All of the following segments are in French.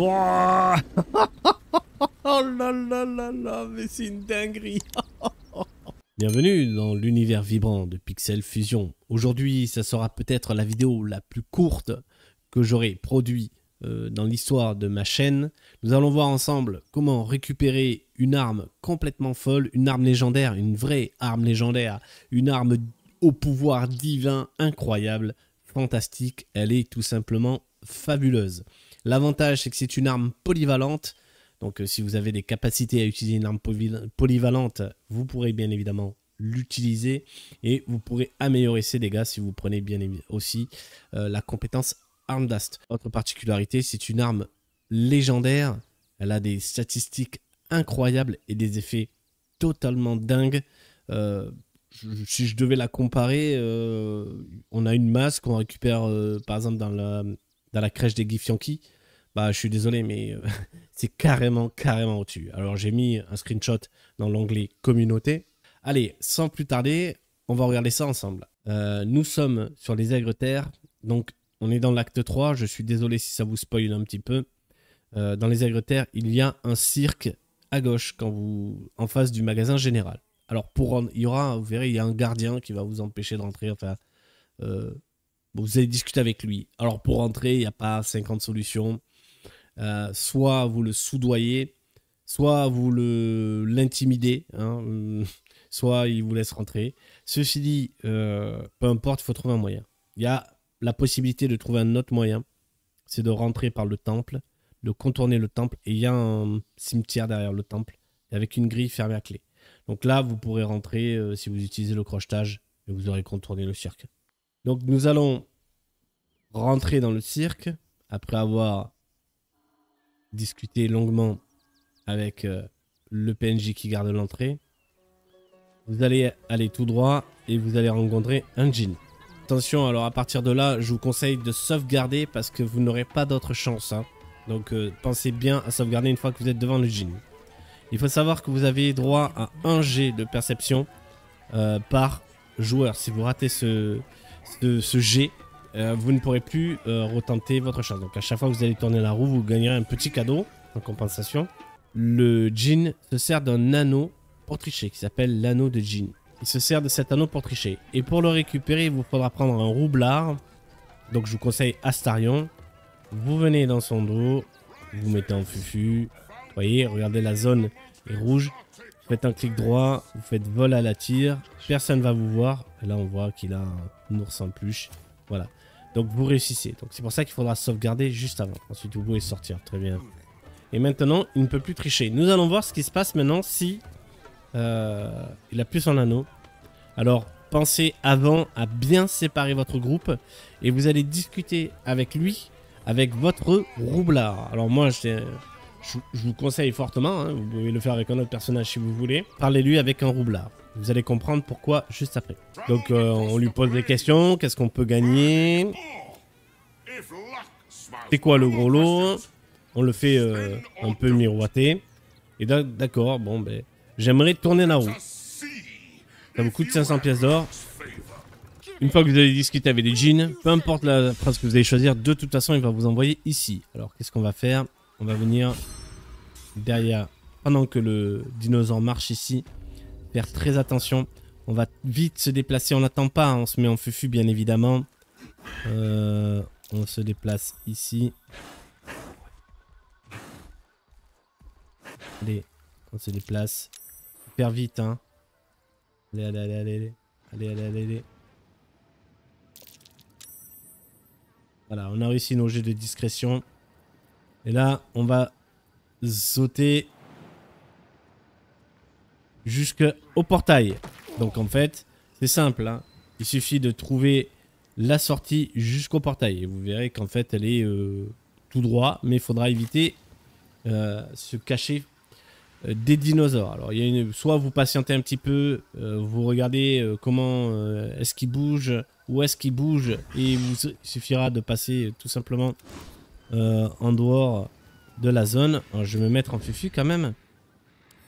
oh là là là mais c'est une dinguerie. Bienvenue dans l'univers vibrant de Pixel Fusion. Aujourd'hui, ça sera peut-être la vidéo la plus courte que j'aurai produite euh, dans l'histoire de ma chaîne. Nous allons voir ensemble comment récupérer une arme complètement folle, une arme légendaire, une vraie arme légendaire, une arme au pouvoir divin incroyable, fantastique, elle est tout simplement fabuleuse. L'avantage, c'est que c'est une arme polyvalente. Donc, euh, si vous avez des capacités à utiliser une arme polyvalente, vous pourrez bien évidemment l'utiliser et vous pourrez améliorer ses dégâts si vous prenez bien aussi euh, la compétence Arm Dust. Autre particularité, c'est une arme légendaire. Elle a des statistiques incroyables et des effets totalement dingues. Euh, si je devais la comparer, on a une masse qu'on récupère par exemple dans la dans la crèche des Giffianki, bah je suis désolé, mais euh, c'est carrément, carrément au-dessus. Alors j'ai mis un screenshot dans l'onglet communauté. Allez, sans plus tarder, on va regarder ça ensemble. Euh, nous sommes sur les aigres terres, donc on est dans l'acte 3, je suis désolé si ça vous spoil un petit peu. Euh, dans les aigres terres, il y a un cirque à gauche, quand vous, en face du magasin général. Alors pour il y aura, vous verrez, il y a un gardien qui va vous empêcher rentrer. Enfin, vous allez discuter avec lui. Alors pour rentrer, il n'y a pas 50 solutions. Euh, soit vous le soudoyez, soit vous le l'intimidez, hein, euh, soit il vous laisse rentrer. Ceci dit, euh, peu importe, il faut trouver un moyen. Il y a la possibilité de trouver un autre moyen, c'est de rentrer par le temple, de contourner le temple, et il y a un cimetière derrière le temple, avec une grille fermée à clé. Donc là, vous pourrez rentrer si vous utilisez le crochetage, et vous aurez contourné le cirque. Donc nous allons rentrer dans le cirque après avoir discuté longuement avec euh, le PNJ qui garde l'entrée. Vous allez aller tout droit et vous allez rencontrer un djinn. Attention, alors à partir de là, je vous conseille de sauvegarder parce que vous n'aurez pas d'autre chance. Hein. Donc euh, pensez bien à sauvegarder une fois que vous êtes devant le djinn. Il faut savoir que vous avez droit à 1 G de perception euh, par joueur. Si vous ratez ce, ce jet, euh, vous ne pourrez plus euh, retenter votre chance. Donc à chaque fois que vous allez tourner la roue, vous gagnerez un petit cadeau en compensation. Le djinn se sert d'un anneau pour tricher, qui s'appelle l'anneau de djinn. Il se sert de cet anneau pour tricher. Et pour le récupérer, il vous faudra prendre un roublard. Donc je vous conseille Astarion. Vous venez dans son dos, vous mettez en fufu. Vous voyez, regardez la zone est rouge faites un clic droit, vous faites vol à la tire, personne va vous voir. là, on voit qu'il a un ours en peluche. Voilà. Donc, vous réussissez. Donc, c'est pour ça qu'il faudra sauvegarder juste avant. Ensuite, vous pouvez sortir. Très bien. Et maintenant, il ne peut plus tricher. Nous allons voir ce qui se passe maintenant si euh, il a plus son anneau. Alors, pensez avant à bien séparer votre groupe et vous allez discuter avec lui, avec votre roublard. Alors moi, j'ai je, vous conseille fortement, hein, vous pouvez le faire avec un autre personnage si vous voulez. Parlez-lui avec un roublard. Vous allez comprendre pourquoi juste après. Donc euh, on lui pose des questions, qu'est-ce qu'on peut gagner C'est quoi le gros lot On le fait euh, un peu miroiter. Et d'accord, bon ben, j'aimerais tourner la roue. Ça vous coûte 500 pièces d'or. Une fois que vous allez discuter avec les jeans, peu importe la phrase que vous allez choisir, de toute façon il va vous envoyer ici. Alors qu'est-ce qu'on va faire on va venir derrière, pendant que le dinosaure marche ici, faire très attention. On va vite se déplacer, on n'attend pas, on se met en fufu bien évidemment. Euh, on se déplace ici. Allez, on se déplace. Super vite, hein. allez, allez, allez, allez, allez, allez, allez. Voilà, on a réussi nos jeux de discrétion. Et là, on va sauter jusqu'au portail. Donc en fait, c'est simple. Hein. Il suffit de trouver la sortie jusqu'au portail. Et vous verrez qu'en fait, elle est euh, tout droit. Mais il faudra éviter de euh, se cacher euh, des dinosaures. Alors, il y a une... soit vous patientez un petit peu, vous regardez comment est-ce qu'il bouge. où est-ce qu'il bouge. Et il suffira de passer tout simplement euh, en dehors de la zone. je vais me mettre en fufu quand même.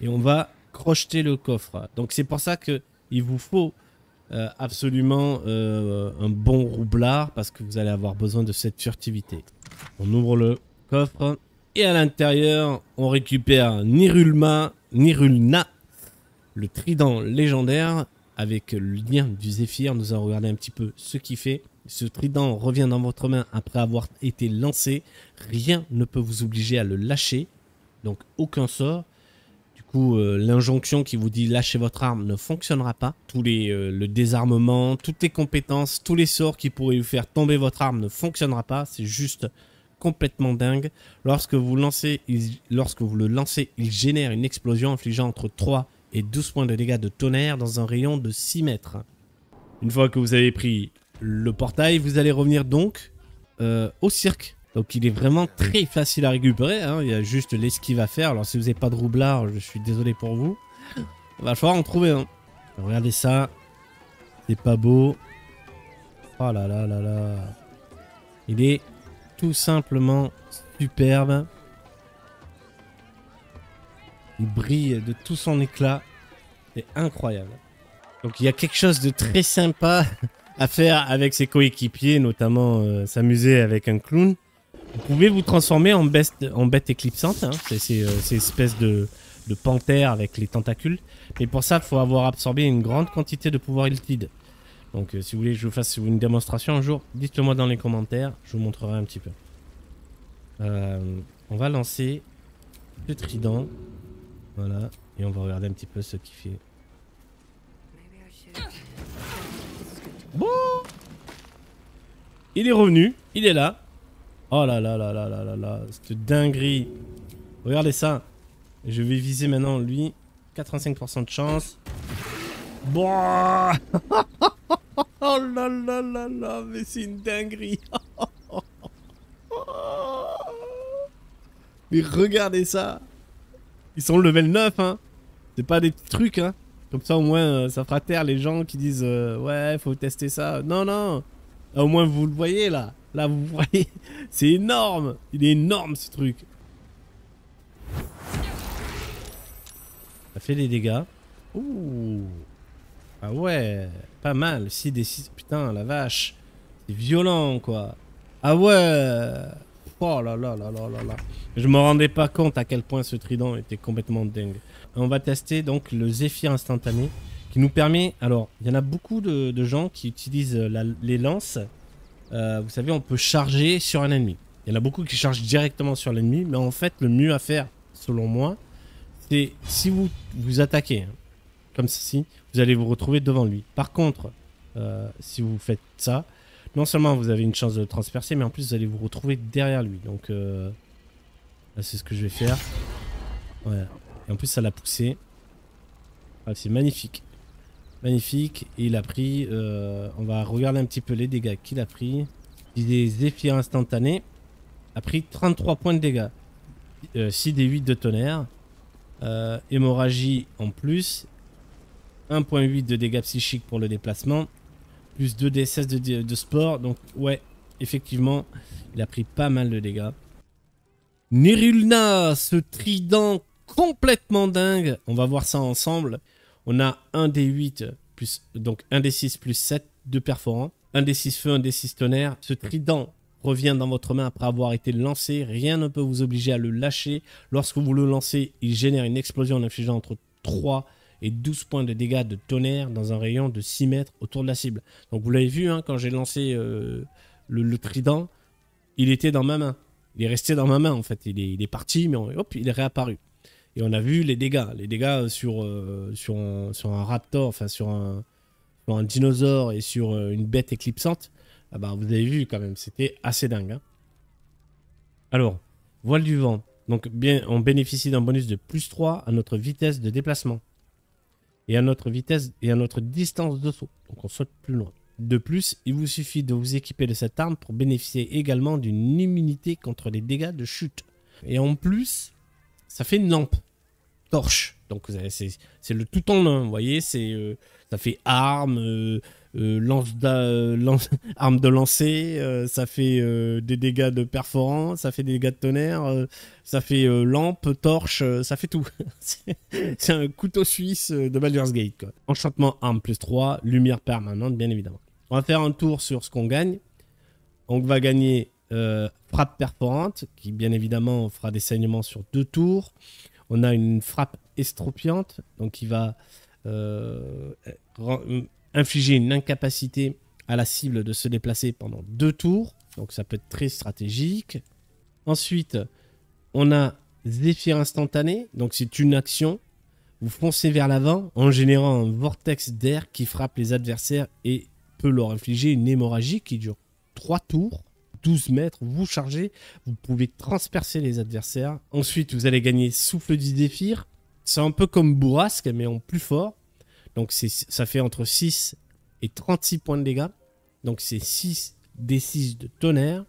Et on va crocheter le coffre. Donc c'est pour ça que il vous faut euh, absolument euh, un bon roublard parce que vous allez avoir besoin de cette furtivité. On ouvre le coffre et à l'intérieur on récupère Nirulma, Nirulna, le trident légendaire avec le lien du Zéphyr. Nous allons regarder un petit peu ce qu'il fait ce trident revient dans votre main après avoir été lancé, rien ne peut vous obliger à le lâcher. Donc aucun sort. Du coup, euh, l'injonction qui vous dit lâchez votre arme ne fonctionnera pas. Tous les euh, le désarmement, toutes les compétences, tous les sorts qui pourraient vous faire tomber votre arme ne fonctionnera pas. C'est juste complètement dingue. Lorsque vous, lancez, lorsque vous le lancez, il génère une explosion infligeant entre 3 et 12 points de dégâts de tonnerre dans un rayon de 6 mètres. Une fois que vous avez pris le portail, vous allez revenir donc euh, au cirque. Donc il est vraiment ah très facile à récupérer, hein. il y a juste l'esquive à faire. Alors si vous n'avez pas de roublard, je suis désolé pour vous. On va falloir en trouver un. Regardez ça, c'est pas beau. Oh là là là là. Il est tout simplement superbe. Il brille de tout son éclat. C'est incroyable. Donc il y a quelque chose de très sympa à faire avec ses coéquipiers, notamment euh, s'amuser avec un clown. Vous pouvez vous transformer en, best, en bête éclipsante, hein. c'est ces euh, espèces de, de panthère avec les tentacules. Mais pour ça, il faut avoir absorbé une grande quantité de pouvoir iltide. Donc euh, si vous voulez je vous fasse une démonstration un jour, dites-le moi dans les commentaires, je vous montrerai un petit peu. on va lancer le trident. Voilà, et on va regarder un petit peu ce qu'il fait. Il est revenu, il est là. Oh là là là là là là là, cette dinguerie. Regardez ça. Je vais viser maintenant lui. 85% de chance. Bon. oh là là là là, mais c'est une dinguerie. mais regardez ça. Ils sont level 9, hein. C'est pas des petits trucs, hein. Comme ça, au moins, euh, ça fera taire les gens qui disent euh, Ouais, faut tester ça. Non, non. Au moins, vous le voyez là. Là, vous voyez. C'est énorme. Il est énorme ce truc. Ça fait des dégâts. Ouh. Ah ouais. Pas mal. 6 des 6. Putain, la vache. C'est violent quoi. Ah ouais. Oh là là là là là là. Je me rendais pas compte à quel point ce trident était complètement dingue. On va tester donc le zéphyr instantané qui nous permet. Alors, il y en a beaucoup de, gens qui utilisent euh, les lances. Euh, vous savez, on peut charger sur un ennemi. Il y en a beaucoup qui chargent directement sur l'ennemi, mais en fait, le mieux à faire, selon moi, c'est si vous vous attaquez hein, comme ceci, vous allez vous retrouver devant lui. Par contre, euh, si vous faites ça, non seulement vous avez une chance de le transpercer, mais en plus vous allez vous retrouver derrière lui. Donc, c'est ce que je vais faire. Voilà. Et en plus, ça l'a poussé. Ah, c'est magnifique. Magnifique. Et il a pris... Euh, on va regarder un petit peu les dégâts qu'il a pris. Il des instantanés. instantané. A pris 33 points de dégâts. 6 euh, des 8 de tonnerre. Euh, hémorragie en plus. 1.8 de dégâts psychiques pour le déplacement. Plus 2 d 16 de, de sport. Donc ouais, effectivement, il a pris pas mal de dégâts. Nerulna, ce trident complètement dingue. On va voir ça ensemble. On a 1 des 8 plus, donc 1 des 6 plus 7 de perforant, 1 des 6 feu, 1 des 6 tonnerre. Ce trident revient dans votre main après avoir été lancé. Rien ne peut vous obliger à le lâcher. Lorsque vous le lancez, il génère une explosion en infligeant entre 3 et 12 points de dégâts de tonnerre dans un rayon de 6 mètres autour de la cible. Donc vous l'avez vu, hein, quand j'ai lancé euh, le, trident, il était dans ma main. Il est resté dans ma main en fait. Il est, il est parti, mais hop, il est réapparu. Et on a vu les dégâts, les dégâts sur, euh, sur, un, raptor, enfin sur un, un dinosaure et sur euh, une bête éclipsante. Ah bah, vous avez vu quand même, c'était assez dingue. Hein. Alors, voile du vent. Donc bien, on bénéficie d'un bonus de plus 3 à notre vitesse de déplacement. Et à notre vitesse et à notre distance de saut. Donc on saute plus loin. De plus, il vous suffit de vous équiper de cette arme pour bénéficier également d'une immunité contre les dégâts de chute. Et en plus, ça fait une lampe. Torche. Donc c'est le tout en un, vous voyez, c'est euh, ça fait arme, euh, euh, lance, lance arme de lancer, ça fait des dégâts de perforant, ça fait des dégâts de tonnerre, ça fait lampe, torche, ça fait tout. c'est un couteau suisse de Baldur's Gate. Enchantement arme plus 3, lumière permanente bien évidemment. On va faire un tour sur ce qu'on gagne. On va gagner euh, frappe perforante, qui bien évidemment fera des saignements sur deux tours. On a une frappe estropiante, donc qui va euh, infliger une incapacité à la cible de se déplacer pendant deux tours. Donc ça peut être très stratégique. Ensuite, on a Zéphyr instantané. Donc c'est une action. Vous foncez vers l'avant en générant un vortex d'air qui frappe les adversaires et peut leur infliger une hémorragie qui dure trois tours. 12 mètres, vous chargez, vous pouvez transpercer les adversaires. Ensuite, vous allez gagner souffle du défir. C'est un peu comme bourrasque, mais en plus fort. Donc ça fait entre 6 et 36 points de dégâts. Donc c'est 6 des 6 de tonnerre.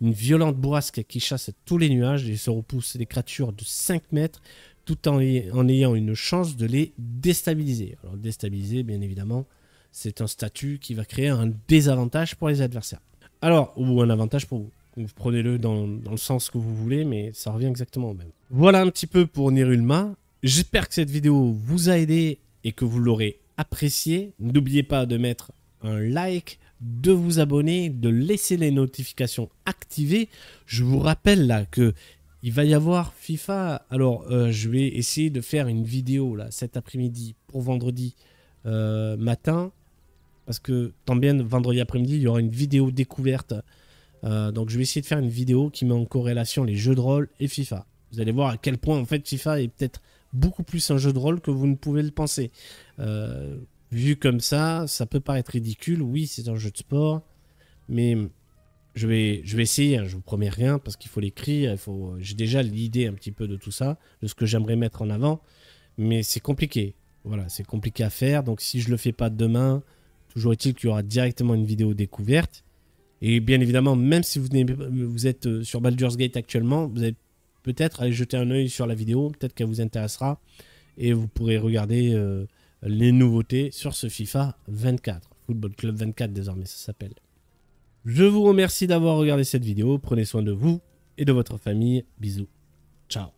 Une violente bourrasque qui chasse tous les nuages et se repousse les créatures de 5 mètres tout en ayant une chance de les déstabiliser. Alors déstabiliser, bien évidemment, c'est un statut qui va créer un désavantage pour les adversaires. Alors, ou un avantage pour vous. Vous prenez-le dans, le sens que vous voulez, mais ça revient exactement au même. Voilà un petit peu pour Nirulma. J'espère que cette vidéo vous a aidé et que vous l'aurez appréciée. N'oubliez pas de mettre un like, de vous abonner, de laisser les notifications activées. Je vous rappelle là que il va y avoir FIFA. Alors, euh, je vais essayer de faire une vidéo là cet après-midi pour vendredi euh, matin parce que tant bien vendredi après-midi, il y aura une vidéo découverte. Euh, donc je vais essayer de faire une vidéo qui met en corrélation les jeux de rôle et FIFA. Vous allez voir à quel point en fait FIFA est peut-être beaucoup plus un jeu de rôle que vous ne pouvez le penser. Euh, vu comme ça, ça peut paraître ridicule. Oui, c'est un jeu de sport, mais je vais, je vais essayer. je hein, je vous promets rien parce qu'il faut l'écrire. Il faut. J'ai déjà l'idée un petit peu de tout ça, de ce que j'aimerais mettre en avant, mais c'est compliqué. Voilà, c'est compliqué à faire. Donc si je le fais pas demain, Toujours est-il qu'il y aura directement une vidéo découverte. Et bien évidemment, même si vous, vous êtes euh, sur Baldur's Gate actuellement, vous allez peut-être aller jeter un œil sur la vidéo, peut-être qu'elle vous intéressera. Et vous pourrez regarder euh, les nouveautés sur ce FIFA 24. Football Club 24 désormais, ça s'appelle. Je vous remercie d'avoir regardé cette vidéo. Prenez soin de vous et de votre famille. Bisous. Ciao.